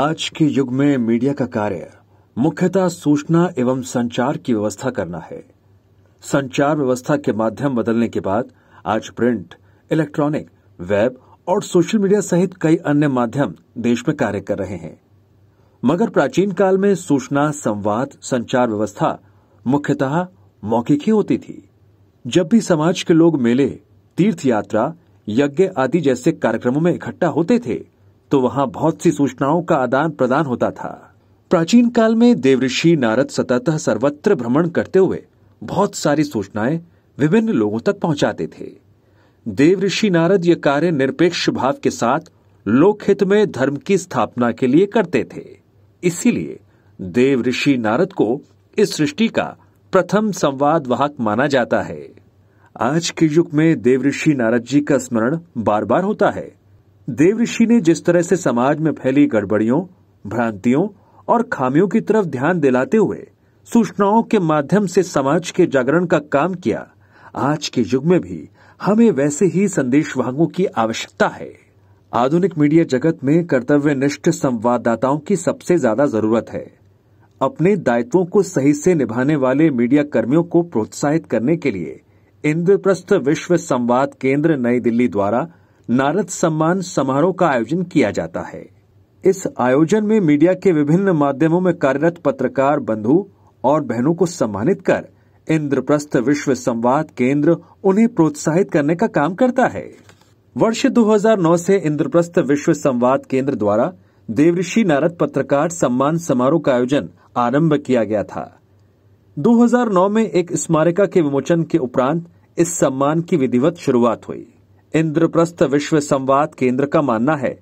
आज के युग में मीडिया का कार्य मुख्यतः सूचना एवं संचार की व्यवस्था करना है संचार व्यवस्था के माध्यम बदलने के बाद आज प्रिंट इलेक्ट्रॉनिक वेब और सोशल मीडिया सहित कई अन्य माध्यम देश में कार्य कर रहे हैं मगर प्राचीन काल में सूचना संवाद संचार व्यवस्था मुख्यतः मौखिक ही होती थी जब भी समाज के लोग मेले तीर्थ यात्रा यज्ञ आदि जैसे कार्यक्रमों में इकट्ठा होते थे तो वहां बहुत सी सूचनाओं का आदान प्रदान होता था प्राचीन काल में देवऋषि नारद सततः सर्वत्र भ्रमण करते हुए बहुत सारी सूचनाएं विभिन्न लोगों तक पहुंचाते थे देवऋषि नारद यह कार्य निरपेक्ष भाव के साथ लोकहित में धर्म की स्थापना के लिए करते थे इसीलिए देव ऋषि नारद को इस सृष्टि का प्रथम संवाद वाहक माना जाता है आज के युग में देव ऋषि नारद जी का स्मरण बार बार होता है देवऋषि ने जिस तरह से समाज में फैली गड़बड़ियों भ्रांतियों और खामियों की तरफ ध्यान दिलाते हुए सूचनाओं के माध्यम से समाज के जागरण का काम किया आज के युग में भी हमें वैसे ही संदेशवाहकों की आवश्यकता है आधुनिक मीडिया जगत में कर्तव्यनिष्ठ संवाददाताओं की सबसे ज्यादा जरूरत है अपने दायित्वों को सही से निभाने वाले मीडिया कर्मियों को प्रोत्साहित करने के लिए इंद्रप्रस्थ विश्व संवाद केंद्र नई दिल्ली द्वारा नारद सम्मान समारोह का आयोजन किया जाता है इस आयोजन में मीडिया के विभिन्न माध्यमों में कार्यरत पत्रकार बंधु और बहनों को सम्मानित कर इंद्रप्रस्थ विश्व संवाद केंद्र उन्हें प्रोत्साहित करने का काम करता है वर्ष 2009 से इंद्रप्रस्थ विश्व संवाद केंद्र द्वारा देवऋषि नारद पत्रकार सम्मान समारोह का आयोजन आरंभ किया गया था 2009 में एक स्मारिका के विमोचन के उपरांत इस सम्मान की विधिवत शुरुआत हुई इंद्रप्रस्थ विश्व संवाद केंद्र का मानना है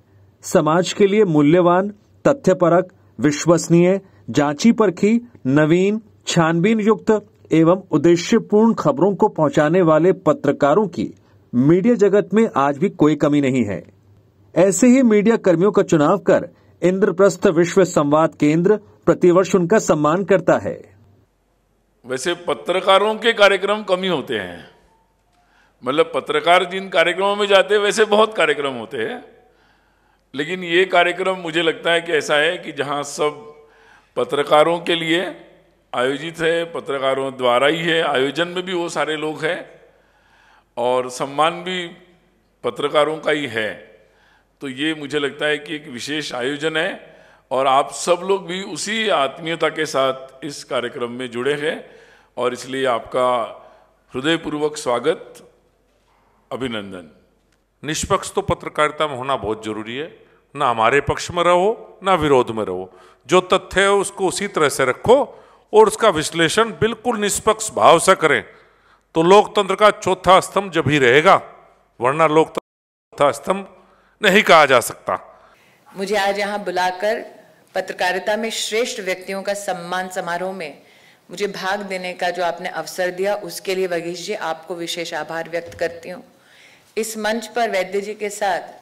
समाज के लिए मूल्यवान तथ्यपरक विश्वसनीय जांची परखी नवीन छानबीन युक्त एवं उद्देश्यपूर्ण खबरों को पहुंचाने वाले पत्रकारों की मीडिया जगत में आज भी कोई कमी नहीं है ऐसे ही मीडिया कर्मियों का चुनाव कर इंद्रप्रस्थ विश्व संवाद केंद्र प्रतिवर्ष उनका सम्मान करता है वैसे पत्रकारों के कार्यक्रम कमी होते हैं मतलब पत्रकार जिन कार्यक्रमों में जाते हैं वैसे बहुत कार्यक्रम होते हैं लेकिन ये कार्यक्रम मुझे लगता है कि ऐसा है कि जहाँ सब पत्रकारों के लिए आयोजित है पत्रकारों द्वारा ही है आयोजन में भी वो सारे लोग हैं और सम्मान भी पत्रकारों का ही है तो ये मुझे लगता है कि एक विशेष आयोजन है और आप सब लोग भी उसी आत्मीयता के साथ इस कार्यक्रम में जुड़े हैं और इसलिए आपका हृदयपूर्वक स्वागत अभिनंदन निष्पक्ष तो पत्रकारिता में होना बहुत जरूरी है ना हमारे पक्ष में रहो ना विरोध में रहो जो तथ्य है उसको उसी तरह से रखो और उसका विश्लेषण बिल्कुल निष्पक्ष भाव से करें तो लोकतंत्र का चौथा स्तंभ जब ही रहेगा वरना लोकतंत्र चौथा स्तंभ नहीं कहा जा सकता मुझे आज यहाँ बुलाकर पत्रकारिता में श्रेष्ठ व्यक्तियों का सम्मान समारोह में मुझे भाग देने का जो आपने अवसर दिया उसके लिए वगीश जी आपको विशेष आभार व्यक्त करती हूँ इस मंच पर वैद्य जी के साथ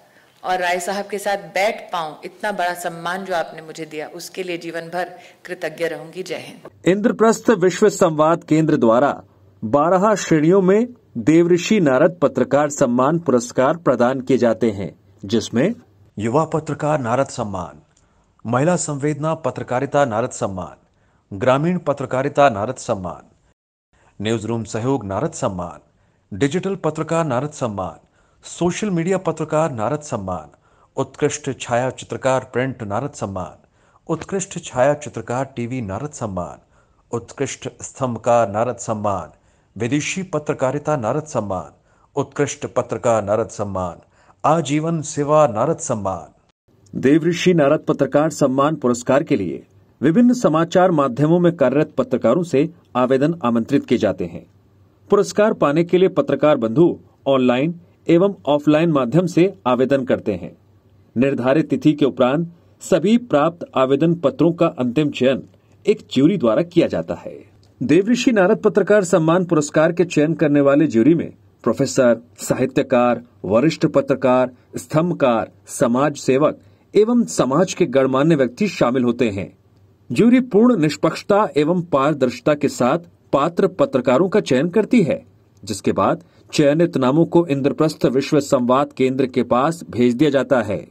और राय साहब के साथ बैठ पाऊं इतना बड़ा सम्मान जो आपने मुझे दिया उसके लिए जीवन भर कृतज्ञ रहूंगी जय हिंद इंद्रप्रस्थ विश्व संवाद केंद्र द्वारा बारह श्रेणियों में देवऋषि नारद पत्रकार सम्मान पुरस्कार प्रदान किए जाते हैं जिसमें युवा पत्रकार नारद सम्मान महिला संवेदना पत्रकारिता नारद सम्मान ग्रामीण पत्रकारिता नारद सम्मान न्यूज रूम सहयोग नारद सम्मान डिजिटल पत्रकार नारद सम्मान सोशल मीडिया पत्रकार नारद सम्मान उत्कृष्ट छाया चित्रकार प्रिंट नारद सम्मान उत्कृष्ट छाया चित्रकार टीवी नारद सम्मान उत्कृष्ट स्तंभकार नारद सम्मान विदेशी पत्रकारिता नारद सम्मान उत्कृष्ट पत्रकार नारद सम्मान आजीवन सेवा नारद सम्मान देवऋषि नारद पत्रकार सम्मान पुरस्कार के लिए विभिन्न समाचार माध्यमों में कार्यरत पत्रकारों से आवेदन आमंत्रित किए जाते हैं पुरस्कार पाने के लिए पत्रकार बंधु ऑनलाइन एवं ऑफलाइन माध्यम से आवेदन करते हैं निर्धारित तिथि के उपरांत सभी प्राप्त आवेदन पत्रों का अंतिम चयन एक ज्यूरी द्वारा किया जाता है देवऋषि नारद पत्रकार सम्मान पुरस्कार के चयन करने वाले ज्यूरी में प्रोफेसर साहित्यकार वरिष्ठ पत्रकार स्तंभकार समाज सेवक एवं समाज के गणमान्य व्यक्ति शामिल होते हैं ज्यूरी पूर्ण निष्पक्षता एवं पारदर्शिता के साथ पात्र पत्रकारों का चयन करती है जिसके बाद चयनित नामों को इंद्रप्रस्थ विश्व संवाद केंद्र के पास भेज दिया जाता है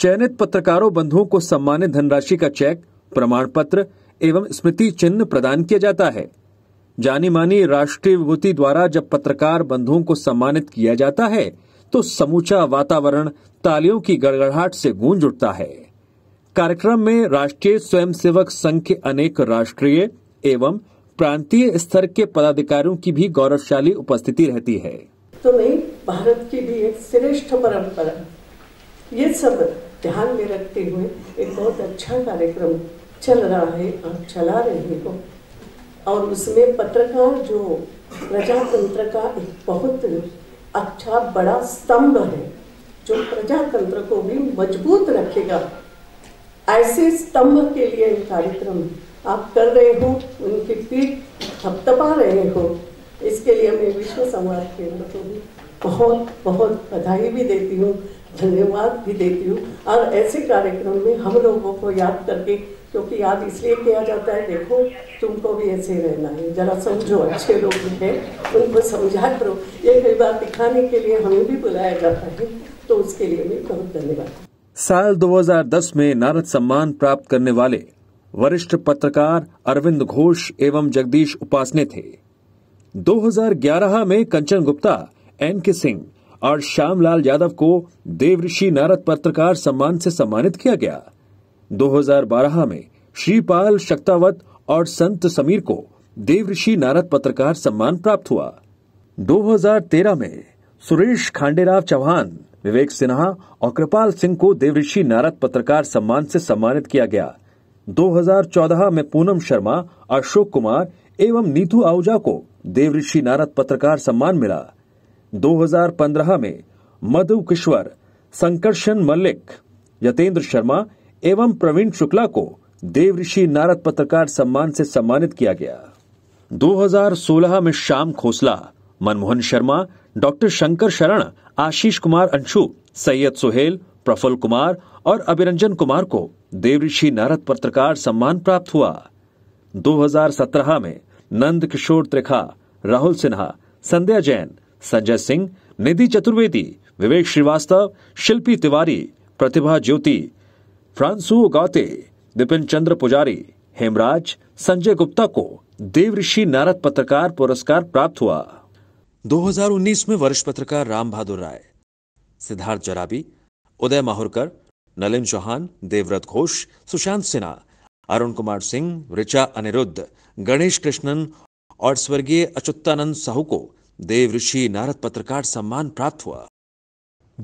चयनित पत्रकारों बंधुओं को सम्मानित धनराशि का चेक प्रमाण पत्र एवं स्मृति चिन्ह प्रदान किया जाता है जानी मानी राष्ट्रीय विभूति द्वारा जब पत्रकार बंधुओं को सम्मानित किया जाता है तो समूचा वातावरण तालियों की गड़गड़ाहट से गूंज उठता है कार्यक्रम में राष्ट्रीय स्वयंसेवक संघ के अनेक राष्ट्रीय एवं प्रांतीय स्तर के पदाधिकारियों की भी गौरवशाली उपस्थिति रहती है तो नहीं भारत की भी एक श्रेष्ठ परंपरा ये सब ध्यान में रखते हुए एक बहुत अच्छा कार्यक्रम चल रहा है और चला रहे हो और उसमें पत्रकार जो प्रजातंत्र का एक बहुत अच्छा बड़ा स्तंभ है जो प्रजातंत्र को भी मजबूत रखेगा ऐसे स्तंभ के लिए कार्यक्रम आप कर रहे हो उनकी पीठ थपथपा रहे हो इसके लिए मैं विश्व संवाद केंद्र को भी बहुत बहुत बधाई भी देती हूँ धन्यवाद भी देती हूँ और ऐसे कार्यक्रम में हम लोगों को याद करके क्योंकि याद इसलिए किया जाता है देखो तुमको भी ऐसे रहना है जरा समझो अच्छे लोग हैं उनको समझा करो ये कई बार दिखाने के लिए हमें भी बुलाया जाता है तो उसके लिए भी बहुत धन्यवाद साल 2010 में नारद सम्मान प्राप्त करने वाले वरिष्ठ पत्रकार अरविंद घोष एवं जगदीश उपासने थे 2011 में कंचन गुप्ता एन के सिंह और श्यामलाल यादव को देवऋषि नारद पत्रकार सम्मान से सम्मानित किया गया 2012 में श्रीपाल शक्तावत और संत समीर को देवऋषि नारद पत्रकार सम्मान प्राप्त हुआ 2013 में सुरेश खांडेराव चौहान विवेक सिन्हा और कृपाल सिंह को देवऋषि नारद पत्रकार सम्मान से सम्मानित किया गया 2014 में पूनम शर्मा अशोक कुमार एवं नीतू आहूजा को देवऋषि नारद पत्रकार सम्मान मिला 2015 में मधु किश्वर संकर्षण मल्लिक यतेंद्र शर्मा एवं प्रवीण शुक्ला को देवऋषि नारद पत्रकार सम्मान से सम्मानित किया गया 2016 में श्याम खोसला मनमोहन शर्मा डॉक्टर शंकर शरण आशीष कुमार अंशु सैयद सुहेल प्रफुल्ल कुमार और अभिरंजन कुमार को देवऋषि नारद पत्रकार सम्मान प्राप्त हुआ 2017 में नंद किशोर त्रिखा राहुल सिन्हा संध्या जैन संजय सिंह निधि चतुर्वेदी विवेक श्रीवास्तव शिल्पी तिवारी प्रतिभा ज्योति फ्रांसु गौते दिपिन चंद्र पुजारी हेमराज संजय गुप्ता को देवऋषि नारद पत्रकार पुरस्कार प्राप्त हुआ 2019 में वरिष्ठ पत्रकार राम बहादुर राय सिद्धार्थ जराबी उदय माहुरकर नलिन चौहान देवव्रत घोष सुशांत सिन्हा अरुण कुमार सिंह ऋचा अनिरुद्ध गणेश कृष्णन और स्वर्गीय अच्युतानंद साहू को देव ऋषि नारद पत्रकार सम्मान प्राप्त हुआ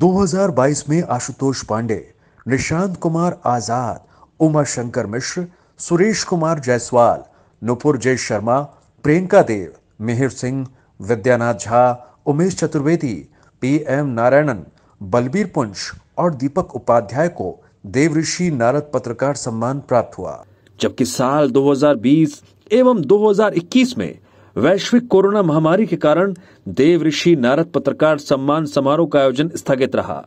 2022 में आशुतोष पांडे निशांत कुमार आजाद उमा शंकर मिश्र सुरेश कुमार जायसवाल नुपुर जय शर्मा प्रियंका देव मिहिर सिंह विद्यानाथ झा उमेश चतुर्वेदी पी एम नारायणन बलबीर पुंछ और दीपक उपाध्याय को देवऋषि नारद पत्रकार सम्मान प्राप्त हुआ जबकि साल 2020 एवं 2021 में वैश्विक कोरोना महामारी के कारण देव ऋषि नारद पत्रकार सम्मान समारोह का आयोजन स्थगित रहा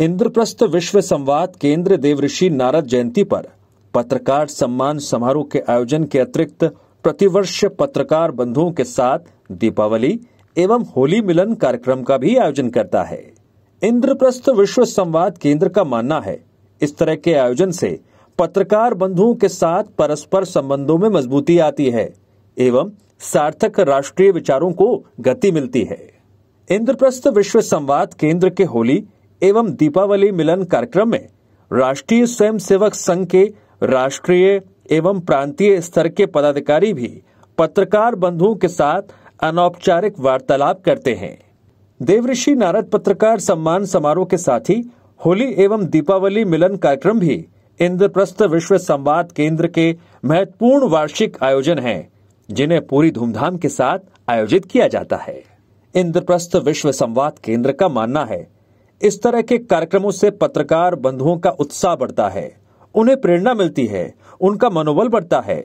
इंद्रप्रस्थ विश्व संवाद केंद्र देव ऋषि नारद जयंती पर पत्रकार सम्मान समारोह के आयोजन के अतिरिक्त प्रतिवर्ष पत्रकार बंधुओं के साथ दीपावली एवं होली मिलन कार्यक्रम का भी आयोजन करता है इंद्रप्रस्थ विश्व संवाद केंद्र का मानना है इस तरह के आयोजन से पत्रकार बंधुओं के साथ परस्पर संबंधों में मजबूती आती है एवं सार्थक राष्ट्रीय विचारों को गति मिलती है इंद्रप्रस्थ विश्व संवाद केंद्र के होली एवं दीपावली मिलन कार्यक्रम में राष्ट्रीय स्वयंसेवक संघ के राष्ट्रीय एवं प्रांतीय स्तर के पदाधिकारी भी पत्रकार बंधुओं के साथ अनौपचारिक वार्तालाप करते हैं देवऋषि नारद पत्रकार सम्मान समारोह के साथ ही होली एवं दीपावली मिलन कार्यक्रम भी इंद्रप्रस्थ विश्व संवाद केंद्र के महत्वपूर्ण वार्षिक आयोजन है जिन्हें पूरी धूमधाम के साथ आयोजित किया जाता है इंद्रप्रस्थ विश्व संवाद केंद्र का मानना है इस तरह के कार्यक्रमों से पत्रकार बंधुओं का उत्साह बढ़ता है उन्हें प्रेरणा मिलती है उनका मनोबल बढ़ता है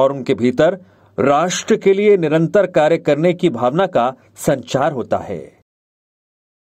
और उनके भीतर राष्ट्र के लिए निरंतर कार्य करने की भावना का संचार होता है